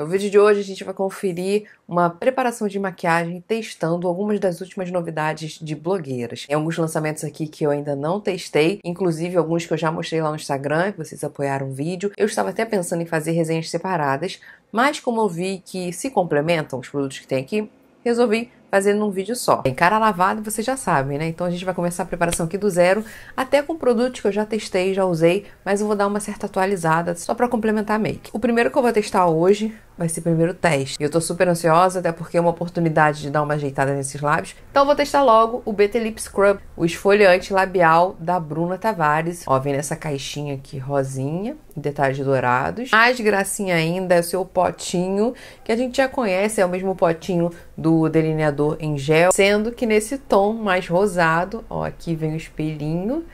No vídeo de hoje a gente vai conferir uma preparação de maquiagem testando algumas das últimas novidades de blogueiras. Tem alguns lançamentos aqui que eu ainda não testei, inclusive alguns que eu já mostrei lá no Instagram, que vocês apoiaram o vídeo. Eu estava até pensando em fazer resenhas separadas, mas como eu vi que se complementam os produtos que tem aqui, resolvi Fazendo num vídeo só. Em cara lavada, vocês já sabem, né? Então a gente vai começar a preparação aqui do zero, até com produtos que eu já testei, já usei, mas eu vou dar uma certa atualizada só para complementar a make. O primeiro que eu vou testar hoje vai ser primeiro teste. E eu tô super ansiosa, até porque é uma oportunidade de dar uma ajeitada nesses lábios. Então vou testar logo o BT Lip Scrub, o esfoliante labial da Bruna Tavares. Ó, vem nessa caixinha aqui rosinha, detalhes dourados. Mais gracinha ainda é o seu potinho, que a gente já conhece, é o mesmo potinho do delineador iluminador em gel, sendo que nesse tom mais rosado, ó, aqui vem o espelhinho,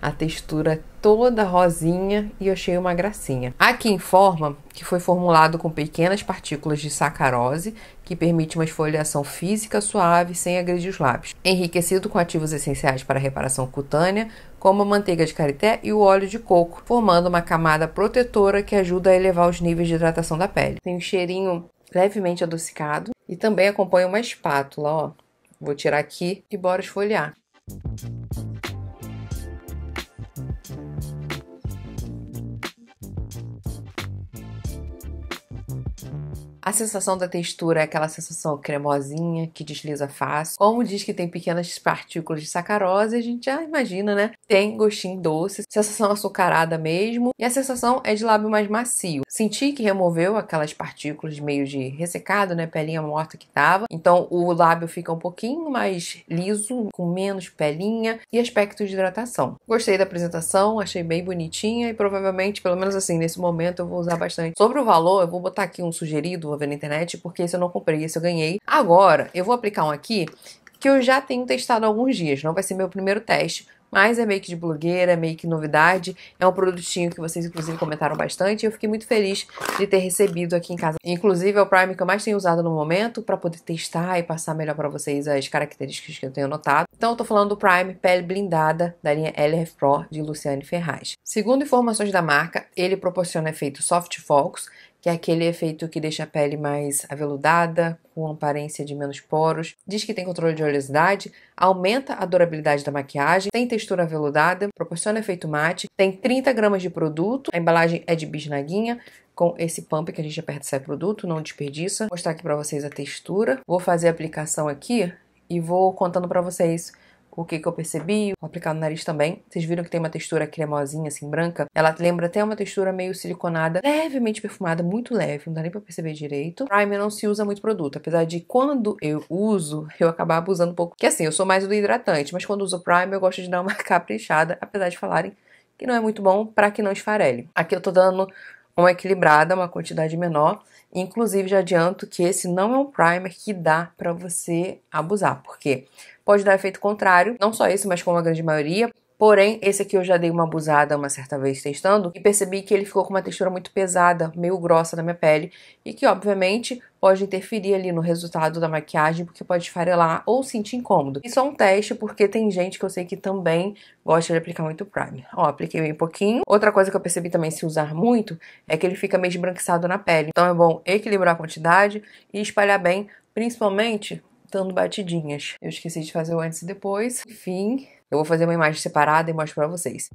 a textura toda rosinha e eu achei uma gracinha. Aqui informa que foi formulado com pequenas partículas de sacarose, que permite uma esfoliação física suave sem agredir os lábios. Enriquecido com ativos essenciais para reparação cutânea, como a manteiga de karité e o óleo de coco, formando uma camada protetora que ajuda a elevar os níveis de hidratação da pele. Tem um cheirinho levemente adocicado e também acompanha uma espátula, ó. Vou tirar aqui e bora esfoliar. A sensação da textura é aquela sensação cremosinha que desliza fácil. Como diz que tem pequenas partículas de sacarose, a gente já imagina, né? Tem gostinho doce, sensação açucarada mesmo, e a sensação é de lábio mais macio. Senti que removeu aquelas partículas meio de ressecado, né? Pelinha morta que tava. Então o lábio fica um pouquinho mais liso, com menos pelinha e aspecto de hidratação. Gostei da apresentação, achei bem bonitinha e provavelmente, pelo menos assim, nesse momento eu vou usar bastante. Sobre o valor, eu vou botar aqui um sugerido ver na internet, porque esse eu não comprei, esse eu ganhei. Agora, eu vou aplicar um aqui que eu já tenho testado há alguns dias, não vai ser meu primeiro teste, mas é make de blogueira, é make novidade, é um produtinho que vocês inclusive comentaram bastante e eu fiquei muito feliz de ter recebido aqui em casa. Inclusive é o Prime que eu mais tenho usado no momento para poder testar e passar melhor para vocês as características que eu tenho notado. Então eu tô falando do Prime Pele Blindada da linha LRF Pro de Luciane Ferraz. Segundo informações da marca, ele proporciona efeito soft focus, que é aquele efeito que deixa a pele mais aveludada, com aparência de menos poros. Diz que tem controle de oleosidade, aumenta a durabilidade da maquiagem, tem textura aveludada, proporciona efeito mate, tem 30 gramas de produto, a embalagem é de bisnaguinha, com esse pump que a gente aperta e sai produto, não desperdiça. Vou mostrar aqui para vocês a textura. Vou fazer a aplicação aqui e vou contando para vocês o que, que eu percebi, vou aplicar no nariz também. Vocês viram que tem uma textura cremosinha, assim, branca. Ela lembra até uma textura meio siliconada, levemente perfumada, muito leve, não dá nem pra perceber direito. Primer não se usa muito produto, apesar de quando eu uso, eu acabar abusando um pouco. Que assim, eu sou mais do hidratante, mas quando uso primer eu gosto de dar uma caprichada, apesar de falarem que não é muito bom para que não esfarele. Aqui eu tô dando uma equilibrada, uma quantidade menor. Inclusive, já adianto que esse não é um primer que dá para você abusar, porque pode dar efeito contrário, não só isso, mas como a grande maioria, Porém, esse aqui eu já dei uma abusada uma certa vez testando e percebi que ele ficou com uma textura muito pesada, meio grossa na minha pele e que, obviamente, pode interferir ali no resultado da maquiagem porque pode esfarelar ou sentir incômodo. Isso é um teste porque tem gente que eu sei que também gosta de aplicar muito primer. Ó, apliquei bem pouquinho. Outra coisa que eu percebi também se usar muito é que ele fica meio esbranquiçado na pele. Então é bom equilibrar a quantidade e espalhar bem, principalmente dando batidinhas. Eu esqueci de fazer o antes e depois. Enfim, eu vou fazer uma imagem separada e mostro para vocês.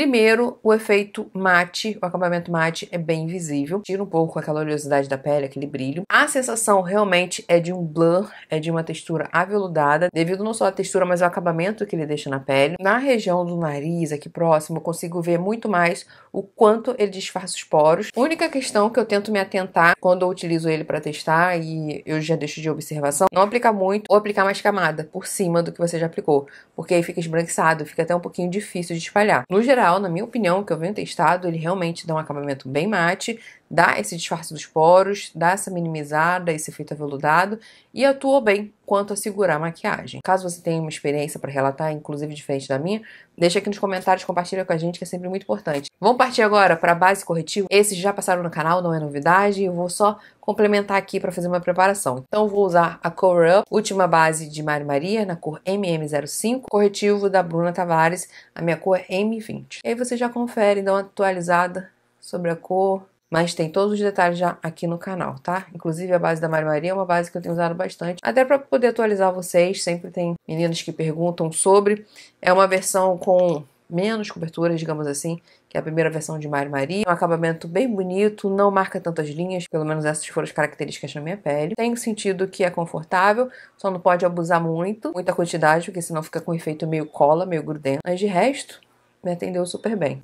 Primeiro, o efeito mate, o acabamento mate é bem visível, tira um pouco aquela oleosidade da pele, aquele brilho. A sensação realmente é de um blur, é de uma textura aveludada, devido não só à textura, mas ao acabamento que ele deixa na pele. Na região do nariz, aqui próximo, eu consigo ver muito mais o quanto ele disfarça os poros. A única questão que eu tento me atentar quando eu utilizo ele para testar e eu já deixo de observação, não aplicar muito ou aplicar mais camada por cima do que você já aplicou, porque aí fica esbranquiçado, fica até um pouquinho difícil de espalhar. No geral, na minha opinião, que eu venho testado, ele realmente dá um acabamento bem mate, dá esse disfarce dos poros, dá essa minimizada, esse efeito aveludado e atua bem quanto a segurar a maquiagem. Caso você tenha uma experiência para relatar, inclusive diferente da minha, deixa aqui nos comentários, compartilha com a gente que é sempre muito importante. Vamos partir agora para a base corretiva. Esses já passaram no canal, não é novidade, eu vou só complementar aqui para fazer uma preparação. Então vou usar a Cover Up, última base de Mari Maria, na cor MM05, corretivo da Bruna Tavares, a minha cor é M20. E aí você já confere, dá uma atualizada sobre a cor, mas tem todos os detalhes já aqui no canal, tá? Inclusive a base da Mari Maria é uma base que eu tenho usado bastante. Até para poder atualizar vocês, sempre tem meninas que perguntam sobre. É uma versão com menos cobertura, digamos assim, que é a primeira versão de Mari Maria. Um acabamento bem bonito, não marca tantas linhas, pelo menos essas foram as características na minha pele. Tem sentido que é confortável, só não pode abusar muito, muita quantidade, porque senão fica com efeito meio cola, meio grudento. Mas de resto, me atendeu super bem.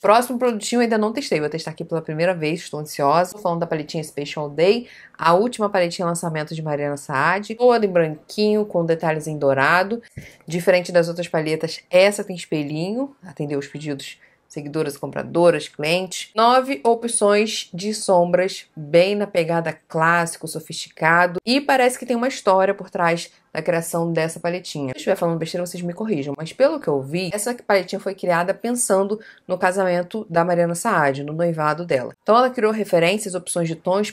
Próximo produtinho ainda não testei, vou testar aqui pela primeira vez, estou ansiosa. Estou falando da paletinha Special Day, a última paletinha lançamento de Mariana Saad, toda em branquinho, com detalhes em dourado. Diferente das outras paletas, essa tem espelhinho, atendeu os pedidos seguidoras, compradoras, clientes. Nove opções de sombras, bem na pegada clássico, sofisticado. E parece que tem uma história por trás na criação dessa paletinha. Se eu estiver falando besteira, vocês me corrijam, mas pelo que eu vi, essa paletinha foi criada pensando no casamento da Mariana Saad, no noivado dela. Então ela criou referências, opções de tons,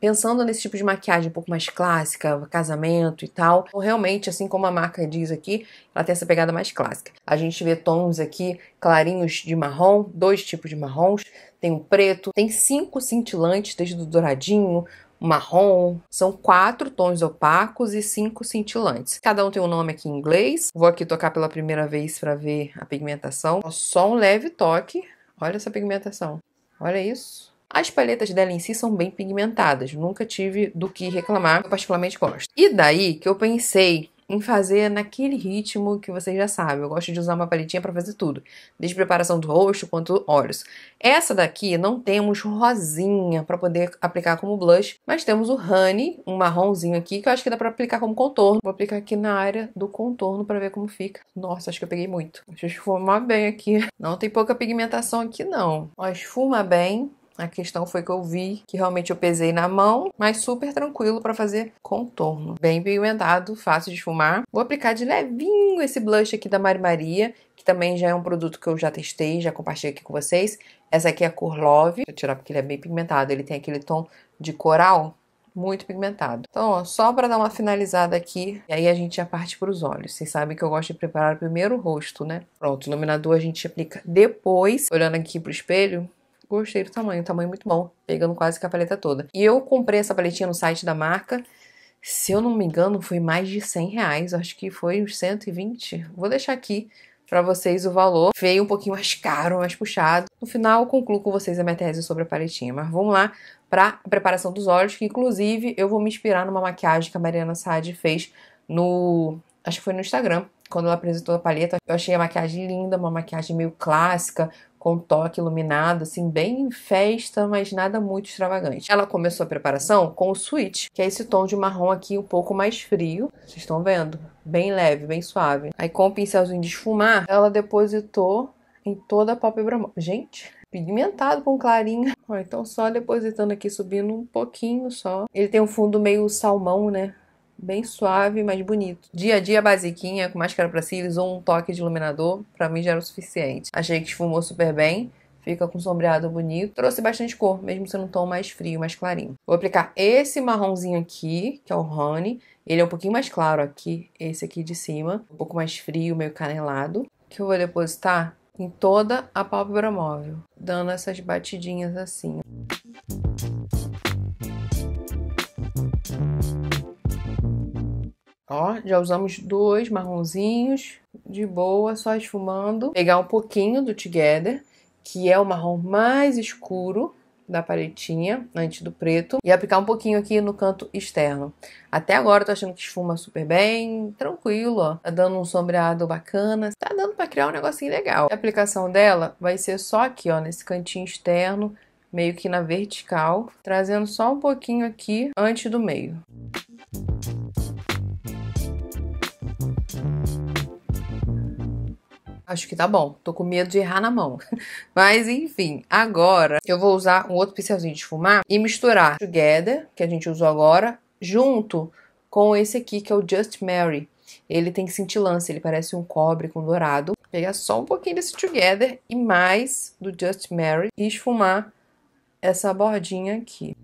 pensando nesse tipo de maquiagem um pouco mais clássica, casamento e tal. Então, realmente, assim como a marca diz aqui, ela tem essa pegada mais clássica. A gente vê tons aqui clarinhos de marrom, dois tipos de marrons, tem o preto, tem cinco cintilantes, desde o douradinho, marrom. São quatro tons opacos e cinco cintilantes. Cada um tem um nome aqui em inglês. Vou aqui tocar pela primeira vez para ver a pigmentação. Só um leve toque. Olha essa pigmentação. Olha isso. As paletas dela em si são bem pigmentadas, nunca tive do que reclamar, eu particularmente gosto. E daí que eu pensei em fazer naquele ritmo que vocês já sabem. Eu gosto de usar uma paletinha para fazer tudo, desde preparação do rosto quanto olhos. Essa daqui não temos rosinha para poder aplicar como blush, mas temos o Honey, um marronzinho aqui, que eu acho que dá para aplicar como contorno. Vou aplicar aqui na área do contorno para ver como fica. Nossa, acho que eu peguei muito. Deixa eu esfumar bem aqui. Não tem pouca pigmentação aqui, não. Ó, esfuma bem a questão foi que eu vi que realmente eu pesei na mão, mas super tranquilo para fazer contorno. Bem pigmentado, fácil de esfumar. Vou aplicar de levinho esse blush aqui da Mari Maria, que também já é um produto que eu já testei, já compartilhei aqui com vocês. Essa aqui é a cor Love. Deixa eu tirar porque ele é bem pigmentado. Ele tem aquele tom de coral muito pigmentado. Então, ó, só para dar uma finalizada aqui, e aí a gente já parte para os olhos. Vocês sabem que eu gosto de preparar primeiro o rosto, né? Pronto, o iluminador a gente aplica depois. Olhando aqui pro espelho, Gostei do tamanho, tamanho muito bom, pegando quase que a paleta toda. E eu comprei essa paletinha no site da marca, se eu não me engano, foi mais de 100 reais, acho que foi uns 120. Vou deixar aqui para vocês o valor. Veio um pouquinho mais caro, mais puxado. No final, eu concluo com vocês a minha tese sobre a paletinha. Mas vamos lá para a preparação dos olhos, que inclusive eu vou me inspirar numa maquiagem que a Mariana Saad fez no... acho que foi no Instagram, quando ela apresentou a paleta. Eu achei a maquiagem linda, uma maquiagem meio clássica, com toque iluminado, assim, bem festa, mas nada muito extravagante. Ela começou a preparação com o switch, que é esse tom de marrom aqui um pouco mais frio. Vocês estão vendo? Bem leve, bem suave. Aí com o pincelzinho de esfumar, ela depositou em toda a pálpebra. Gente, pigmentado com clarinha. Ó, então só depositando aqui, subindo um pouquinho só. Ele tem um fundo meio salmão, né? bem suave, mas bonito. Dia a dia basiquinha, com máscara para cílios ou um toque de iluminador, para mim já era o suficiente. Achei que esfumou super bem, fica com sombreado bonito. Trouxe bastante cor, mesmo sendo um tom mais frio, mais clarinho. Vou aplicar esse marronzinho aqui, que é o Honey. Ele é um pouquinho mais claro aqui, esse aqui de cima. Um pouco mais frio, meio canelado. Que eu vou depositar em toda a pálpebra móvel, dando essas batidinhas assim. Música Ó, já usamos dois marronzinhos, de boa, só esfumando. Pegar um pouquinho do Together, que é o marrom mais escuro da paletinha, antes do preto, e aplicar um pouquinho aqui no canto externo. Até agora eu tô achando que esfuma super bem, tranquilo, ó. Tá dando um sombreado bacana, tá dando pra criar um negocinho legal. A aplicação dela vai ser só aqui, ó, nesse cantinho externo, meio que na vertical, trazendo só um pouquinho aqui antes do meio. Acho que tá bom. Tô com medo de errar na mão. Mas enfim, agora eu vou usar um outro pincelzinho de fumar e misturar Together, que a gente usou agora, junto com esse aqui que é o Just Mary. Ele tem cintilância, ele parece um cobre com dourado. Vou pegar só um pouquinho desse Together e mais do Just Mary e esfumar essa bordinha aqui.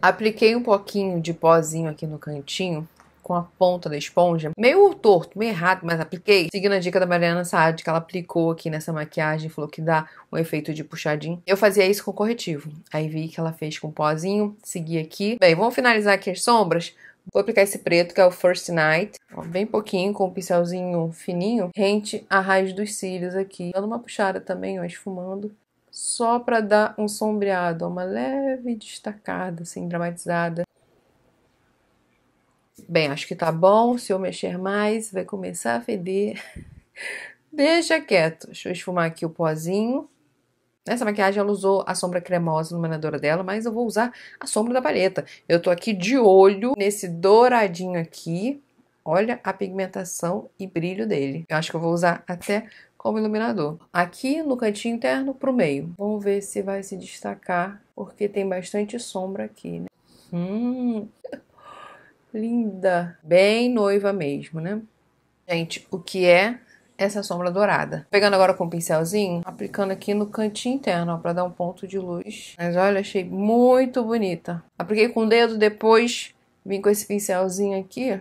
Apliquei um pouquinho de pozinho aqui no cantinho com a ponta da esponja, meio torto, meio errado, mas apliquei, seguindo a dica da Mariana Saad, que ela aplicou aqui nessa maquiagem, falou que dá um efeito de puxadinho. Eu fazia isso com corretivo. Aí vi que ela fez com pozinho, segui aqui. Bem, vamos finalizar aqui as sombras. Vou aplicar esse preto, que é o First Night, bem pouquinho, com um pincelzinho fininho, rente a raiz dos cílios aqui. Dando uma puxada também, ó, esfumando, só para dar um sombreado, uma leve destacada, assim, dramatizada. Bem, acho que tá bom. Se eu mexer mais, vai começar a feder. Deixa quieto. Deixa eu esfumar aqui o pozinho. Nessa maquiagem ela usou a sombra cremosa iluminadora dela, mas eu vou usar a sombra da paleta. Eu tô aqui de olho nesse douradinho aqui. Olha a pigmentação e brilho dele. Eu acho que eu vou usar até como iluminador. Aqui no cantinho interno pro meio. Vamos ver se vai se destacar, porque tem bastante sombra aqui, né? Hum linda, bem noiva mesmo, né? Gente, o que é essa sombra dourada? Pegando agora com o um pincelzinho, aplicando aqui no cantinho interno, para dar um ponto de luz. Mas olha, achei muito bonita. Apliquei com o dedo, depois vim com esse pincelzinho aqui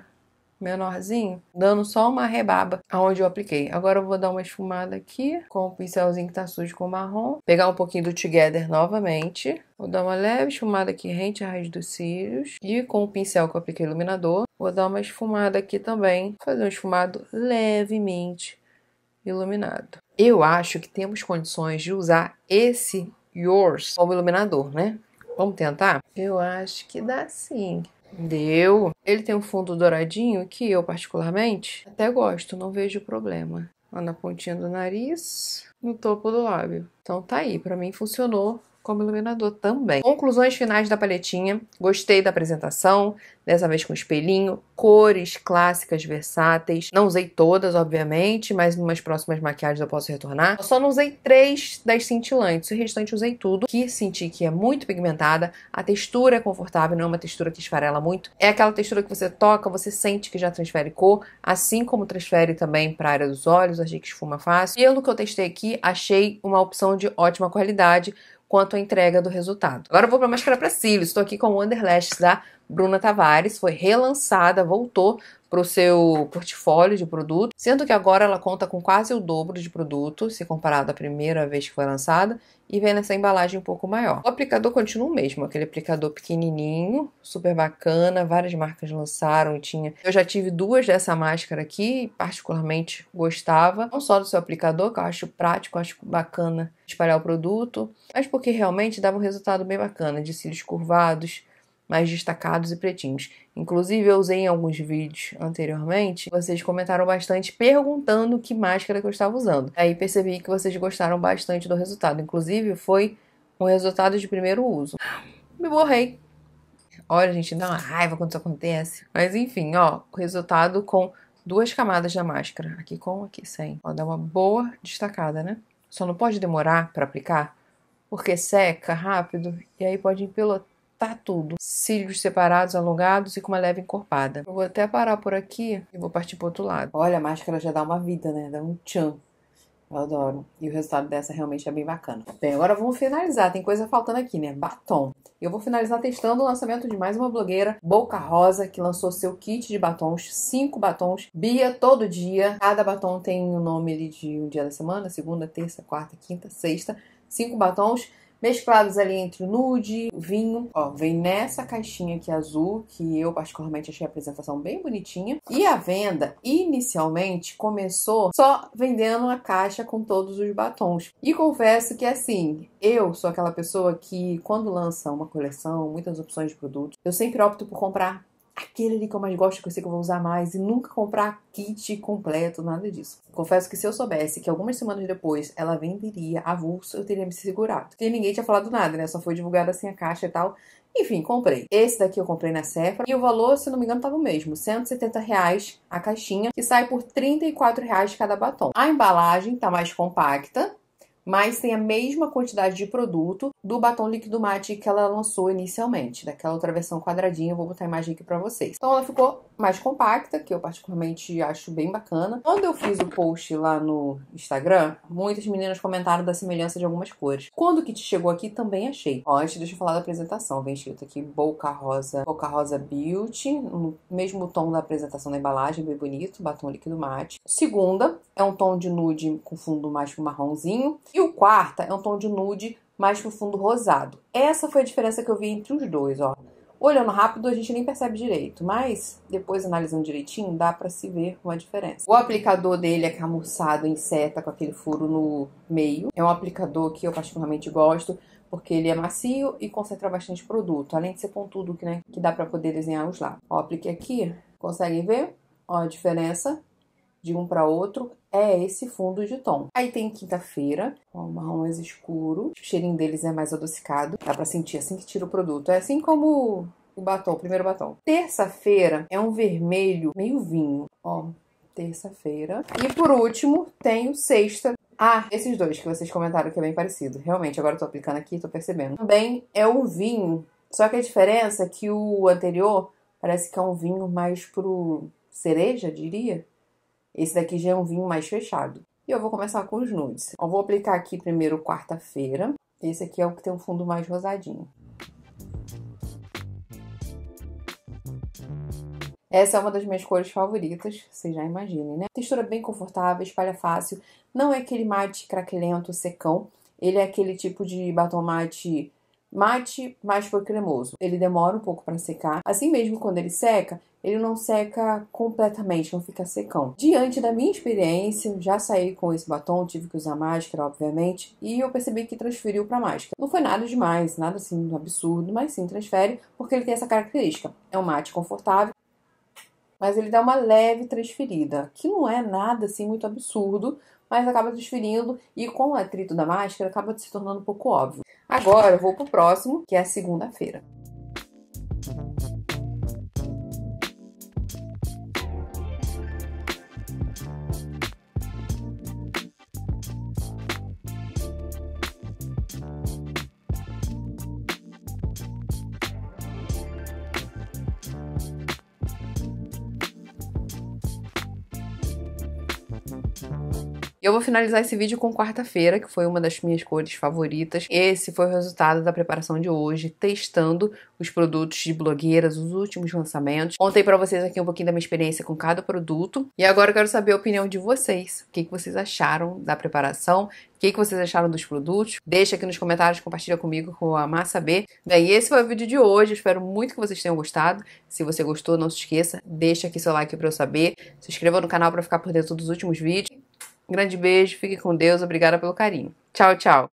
menorzinho, dando só uma rebaba aonde eu apliquei. Agora eu vou dar uma esfumada aqui com o pincelzinho que tá sujo com marrom, pegar um pouquinho do Together novamente, vou dar uma leve esfumada aqui rente à raiz dos cílios e com o pincel que eu apliquei iluminador, vou dar uma esfumada aqui também, fazer um esfumado levemente iluminado. Eu acho que temos condições de usar esse Yours como iluminador, né? Vamos tentar? Eu acho que dá sim. Deu. Ele tem um fundo douradinho que eu, particularmente, até gosto, não vejo problema. Lá na pontinha do nariz, no topo do lábio. Então tá aí, pra mim funcionou como iluminador também. Conclusões finais da palhetinha. Gostei da apresentação, dessa vez com espelhinho, cores clássicas versáteis. Não usei todas, obviamente, mas em umas próximas maquiagens eu posso retornar. Eu só não usei três das cintilantes, o restante usei tudo, que senti que é muito pigmentada, a textura é confortável, não é uma textura que esfarela muito. É aquela textura que você toca, você sente que já transfere cor, assim como transfere também para a área dos olhos, achei que esfuma fácil. E eu, no que eu testei aqui, achei uma opção de ótima qualidade, quanto à entrega do resultado. Agora eu vou para a máscara para cílios. Estou aqui com o Underlash da Bruna Tavares. Foi relançada, voltou para o seu portfólio de produto, sendo que agora ela conta com quase o dobro de produto, se comparado à primeira vez que foi lançada, e vem nessa embalagem um pouco maior. O aplicador continua o mesmo, aquele aplicador pequenininho, super bacana, várias marcas lançaram, tinha. Eu já tive duas dessa máscara aqui, particularmente gostava, não só do seu aplicador, que eu acho prático, acho bacana espalhar o produto, mas porque realmente dava um resultado bem bacana de cílios curvados, mais destacados e pretinhos. Inclusive, eu usei em alguns vídeos anteriormente, vocês comentaram bastante perguntando que máscara que eu estava usando. Aí percebi que vocês gostaram bastante do resultado. Inclusive, foi um resultado de primeiro uso. Me borrei. Olha, gente, dá uma raiva quando isso acontece. Mas enfim, ó, o resultado com duas camadas da máscara. Aqui com, aqui sem. Ó, dá uma boa destacada, né? Só não pode demorar para aplicar, porque seca rápido e aí pode empelotar tá tudo. Cílios separados, alongados e com uma leve encorpada. Eu vou até parar por aqui e vou partir pro outro lado. Olha, a máscara já dá uma vida, né? Dá um tchan. Eu adoro. E o resultado dessa realmente é bem bacana. Bem, agora vamos finalizar. Tem coisa faltando aqui, né? Batom. Eu vou finalizar testando o lançamento de mais uma blogueira, Boca Rosa, que lançou seu kit de batons, cinco batons, Bia todo dia. Cada batom tem o um nome ali de um dia da semana, segunda, terça, quarta, quinta, sexta, cinco batons mesclados ali entre o nude, o vinho. Ó, vem nessa caixinha aqui azul, que eu particularmente achei a apresentação bem bonitinha. E a venda, inicialmente, começou só vendendo a caixa com todos os batons. E confesso que, assim, eu sou aquela pessoa que, quando lança uma coleção, muitas opções de produtos, eu sempre opto por comprar aquele ali que eu mais gosto, que eu sei que eu vou usar mais, e nunca comprar kit completo, nada disso. Confesso que se eu soubesse que algumas semanas depois ela venderia avulso, eu teria me segurado. Porque ninguém tinha falado nada, né? Só foi divulgada assim a caixa e tal. Enfim, comprei. Esse daqui eu comprei na Sephora e o valor, se não me engano, tava o mesmo, 170 reais a caixinha, que sai por 34 reais cada batom. A embalagem tá mais compacta, mas tem a mesma quantidade de produto do batom líquido mate que ela lançou inicialmente, daquela né? outra versão quadradinha, eu vou botar a imagem aqui para vocês. Então ela ficou mais compacta, que eu particularmente acho bem bacana. Quando eu fiz o post lá no Instagram, muitas meninas comentaram da semelhança de algumas cores. Quando que te chegou aqui também achei. Ó, antes deixa eu falar da apresentação, vem escrito aqui Boca Rosa, Boca Rosa Beauty, no mesmo tom da apresentação da embalagem, bem bonito, batom líquido mate. Segunda é um tom de nude com fundo mais marronzinho. E o quarta é um tom de nude mais pro fundo rosado. Essa foi a diferença que eu vi entre os dois, ó. Olhando rápido, a gente nem percebe direito, mas depois analisando direitinho, dá para se ver uma diferença. O aplicador dele é camurçado em seta com aquele furo no meio. É um aplicador que eu particularmente gosto, porque ele é macio e concentra bastante produto, além de ser pontudo, né, que dá para poder desenhar os lados. Ó, apliquei aqui, conseguem ver? Ó a diferença de um para outro é esse fundo de tom. Aí tem quinta-feira, o marrom mais escuro, o cheirinho deles é mais adocicado, dá para sentir assim que tira o produto. É assim como o batom, o primeiro batom. Terça-feira é um vermelho meio vinho, ó, terça-feira. E por último, tem o sexta. Ah, esses dois que vocês comentaram que é bem parecido. Realmente, agora eu tô aplicando aqui, tô percebendo. Também é um vinho, só que a diferença é que o anterior parece que é um vinho mais pro cereja, diria esse daqui já é um vinho mais fechado. E eu vou começar com os nudes. Eu vou aplicar aqui primeiro quarta-feira. Esse aqui é o que tem um fundo mais rosadinho. Essa é uma das minhas cores favoritas, vocês já imaginem, né? Textura bem confortável, espalha fácil. Não é aquele mate craquelento, secão. Ele é aquele tipo de batom mate Mate, mas foi cremoso. Ele demora um pouco para secar. Assim mesmo, quando ele seca, ele não seca completamente, não fica secão. Diante da minha experiência, já saí com esse batom, tive que usar máscara, obviamente, e eu percebi que transferiu para máscara. Não foi nada demais, nada assim absurdo, mas sim transfere, porque ele tem essa característica. É um mate confortável, mas ele dá uma leve transferida, que não é nada assim muito absurdo, mas acaba transferindo e com o atrito da máscara acaba se tornando um pouco óbvio. Agora eu vou pro próximo, que é a segunda-feira. Eu vou finalizar esse vídeo com quarta-feira, que foi uma das minhas cores favoritas. Esse foi o resultado da preparação de hoje, testando os produtos de blogueiras, os últimos lançamentos. Contei para vocês aqui um pouquinho da minha experiência com cada produto. E agora eu quero saber a opinião de vocês. O que, vocês acharam da preparação? O que, vocês acharam dos produtos? Deixa aqui nos comentários, compartilha comigo com a Massa B. Bem, esse foi o vídeo de hoje. espero muito que vocês tenham gostado. Se você gostou, não se esqueça, deixa aqui seu like para eu saber. Se inscreva no canal para ficar por dentro dos últimos vídeos. Um grande beijo, fique com Deus, obrigada pelo carinho. Tchau, tchau.